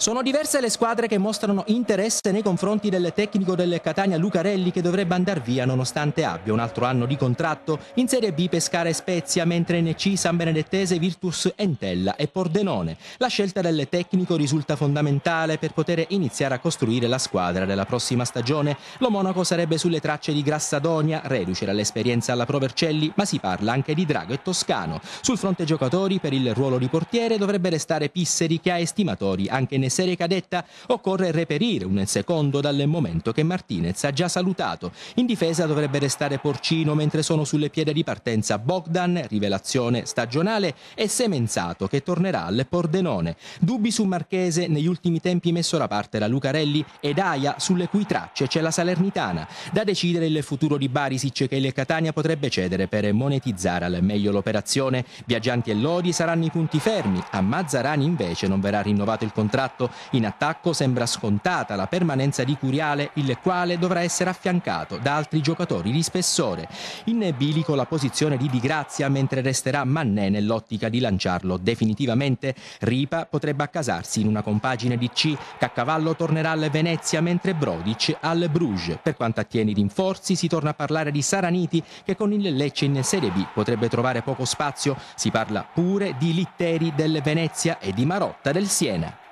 Sono diverse le squadre che mostrano interesse nei confronti del tecnico del Catania Lucarelli che dovrebbe andare via nonostante abbia un altro anno di contratto in Serie B Pescara e Spezia, mentre in C San Benedettese, Virtus Entella e Pordenone. La scelta del tecnico risulta fondamentale per poter iniziare a costruire la squadra della prossima stagione. Lo Monaco sarebbe sulle tracce di Grassadonia, reduce dall'esperienza alla Provercelli, ma si parla anche di Drago e Toscano. Sul fronte giocatori, per il ruolo di portiere dovrebbe restare Pisseri che ha estimatori anche in serie cadetta, occorre reperire un secondo dal momento che Martinez ha già salutato. In difesa dovrebbe restare Porcino mentre sono sulle piede di partenza Bogdan, rivelazione stagionale, e Semenzato che tornerà al Pordenone. Dubbi su Marchese, negli ultimi tempi messo da parte da Lucarelli ed Aia, sulle cui tracce c'è la Salernitana. Da decidere il futuro di Barisic che il Catania potrebbe cedere per monetizzare al meglio l'operazione. Viaggianti e Lodi saranno i punti fermi, a Mazzarani invece non verrà rinnovato il contratto fatto. In attacco sembra scontata la permanenza di Curiale, il quale dovrà essere affiancato da altri giocatori di spessore. In bilico la posizione di Di Grazia, mentre resterà Mannè nell'ottica di lanciarlo definitivamente. Ripa potrebbe accasarsi in una compagine di C. Caccavallo tornerà al Venezia, mentre Brodic al Bruges. Per quanto attiene i rinforzi, si torna a parlare di Saraniti, che con il Lecce in Serie B potrebbe trovare poco spazio. Si parla pure di Litteri del Venezia e di Marotta del Siena.